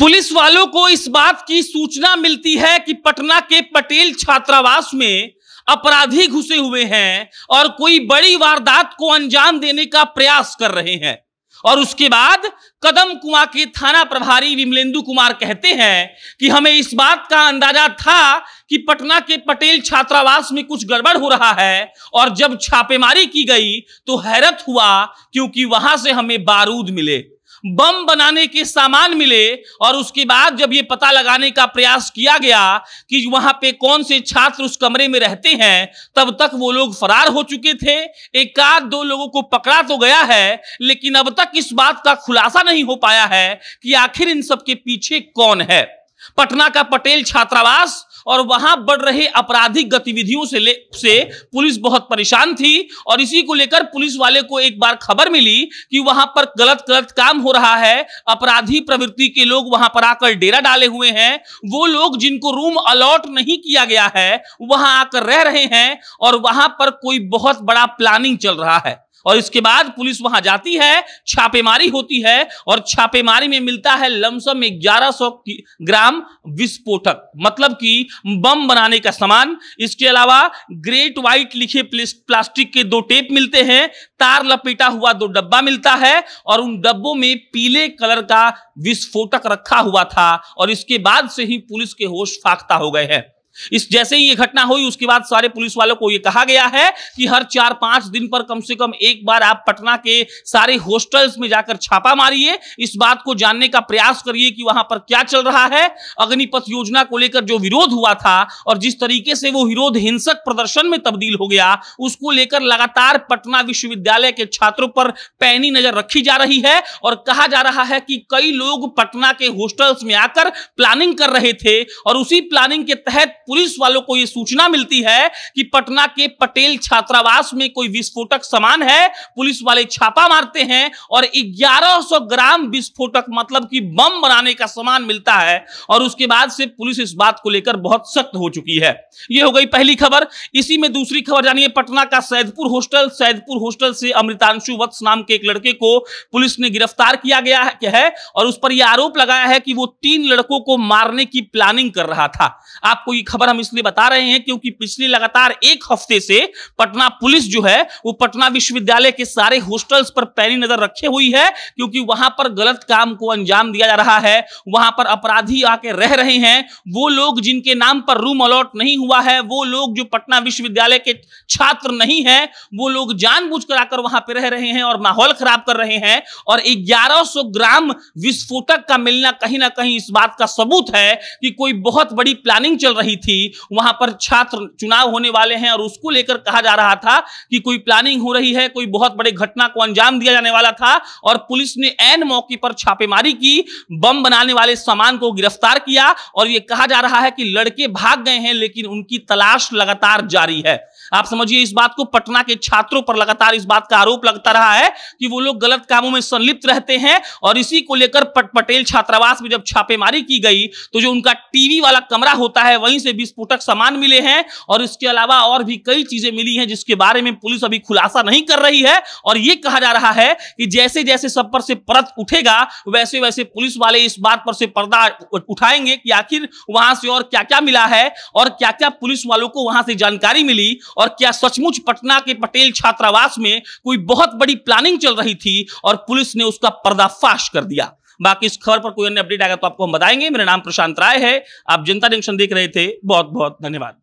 police वालों को इस बात की सूचना मिलती है कि पटना के पटेल छात्रावास में अपराधी घुसे हुए हैं और कोई बड़ी वारदात को अंजाम देने का प्रयास कर रहे हैं और उसके बाद कदम कुआ के थाना प्रभारी विमलेंदु कुमार कहते हैं कि हमें इस बात का अंदाजा था कि पटना के पटेल छात्रावास में कुछ गड़बड़ हो रहा है और जब छापेमारी की गई तो हैरत हुआ क्योंकि वहां से हमें बारूद मिले बम बनाने के सामान मिले और उसके बाद जब ये पता लगाने का प्रयास किया गया कि वहां पे कौन से छात्र उस कमरे में रहते हैं तब तक वो लोग फरार हो चुके थे एक आध दो लोगों को पकड़ा तो गया है लेकिन अब तक इस बात का खुलासा नहीं हो पाया है कि आखिर इन सबके पीछे कौन है पटना का पटेल छात्रावास और वहां बढ़ रहे आपराधिक गतिविधियों से ले से पुलिस बहुत परेशान थी और इसी को लेकर पुलिस वाले को एक बार खबर मिली कि वहां पर गलत गलत काम हो रहा है अपराधी प्रवृत्ति के लोग वहां पर आकर डेरा डाले हुए हैं वो लोग जिनको रूम अलॉट नहीं किया गया है वहां आकर रह रहे हैं और वहां पर कोई बहुत बड़ा प्लानिंग चल रहा है और इसके बाद पुलिस वहां जाती है छापेमारी होती है और छापेमारी में मिलता है लमसम ग्यारह सौ ग्राम विस्फोटक मतलब कि बम बनाने का सामान इसके अलावा ग्रेट व्हाइट लिखे प्लास्टिक के दो टेप मिलते हैं तार लपेटा हुआ दो डब्बा मिलता है और उन डब्बों में पीले कलर का विस्फोटक रखा हुआ था और इसके बाद से ही पुलिस के होश फाख्ता हो गए हैं इस जैसे ही ये घटना हुई उसके बाद सारे पुलिस वालों को ये कहा गया है कि हर चार पांच दिन पर कम से कम एक बार आप पटना के सारे हॉस्टल्स में जाकर छापा मारिए इस बात को जानने का प्रयास करिए कि वहां पर क्या चल रहा है अग्निपथ योजना को लेकर जो विरोध हुआ था और जिस तरीके से वो विरोध हिंसक प्रदर्शन में तब्दील हो गया उसको लेकर लगातार पटना विश्वविद्यालय के छात्रों पर पैनी नजर रखी जा रही है और कहा जा रहा है कि कई लोग पटना के हॉस्टल्स में आकर प्लानिंग कर रहे थे और उसी प्लानिंग के तहत पुलिस वालों को यह सूचना मिलती है कि पटना के पटेल छात्रावास में कोई विस्फोटक सामान है पुलिस वाले छापा मारते हैं और 1100 ग्राम विस्फोटक मतलब कि बम बनाने का सामान मिलता है और उसके बाद से पुलिस इस बात को लेकर बहुत सख्त हो चुकी है यह हो गई पहली खबर इसी में दूसरी खबर जानिए पटना का सैदपुर हॉस्टल सैदपुर हॉस्टल से अमृतांशु वत्स नाम के एक लड़के को पुलिस ने गिरफ्तार किया गया है और उस पर यह आरोप लगाया है कि वो तीन लड़कों को मारने की प्लानिंग कर रहा था आपको यह खबर हम इसलिए बता रहे हैं क्योंकि पिछली लगातार एक हफ्ते से पटना पुलिस जो है वो पटना विश्वविद्यालय के सारे हॉस्टल्स पर पैनी नजर रखे हुई है क्योंकि वहां पर गलत काम को अंजाम दिया जा रहा है वहां पर अपराधी आके रह रहे हैं वो लोग जिनके नाम पर रूम अलॉट नहीं हुआ है वो लोग जो पटना विश्वविद्यालय के छात्र नहीं है वो लोग जान आकर वहां पर रह रहे हैं और माहौल खराब कर रहे हैं और ग्यारह ग्राम विस्फोटक का मिलना कहीं ना कहीं इस बात का सबूत है कि कोई बहुत बड़ी प्लानिंग चल रही थी थी वहां पर छात्र चुनाव होने वाले हैं और उसको लेकर कहा जा रहा था कि कोई प्लानिंग हो रही है कोई बहुत बड़े घटना को अंजाम दिया जाने वाला था और पुलिस ने एन मौके पर छापेमारी की बम बनाने वाले सामान को गिरफ्तार किया और यह कहा जा रहा है कि लड़के भाग गए हैं लेकिन उनकी तलाश लगातार जारी है आप समझिए इस बात को पटना के छात्रों पर लगातार इस बात का आरोप लगता रहा है कि वो लोग गलत कामों में संलिप्त रहते हैं और इसी को लेकर पटेल छात्रावास में जब छापेमारी की गई तो जो उनका टीवी वाला कमरा होता है वहीं से विस्फोटक सामान मिले हैं और इसके अलावा और भी कई चीजें मिली हैं जिसके बारे में पुलिस अभी खुलासा नहीं कर रही है और ये कहा जा रहा है कि जैसे जैसे सब पर से परत उठेगा वैसे वैसे पुलिस वाले इस बात पर से पर्दा उठाएंगे कि आखिर वहां से और क्या क्या मिला है और क्या क्या पुलिस वालों को वहां से जानकारी मिली और क्या सचमुच पटना के पटेल छात्रावास में कोई बहुत बड़ी प्लानिंग चल रही थी और पुलिस ने उसका पर्दाफाश कर दिया बाकी इस खबर पर कोई अन्य अपडेट आएगा तो आपको हम बताएंगे मेरा नाम प्रशांत राय है आप जनता जंक्शन देख रहे थे बहुत बहुत धन्यवाद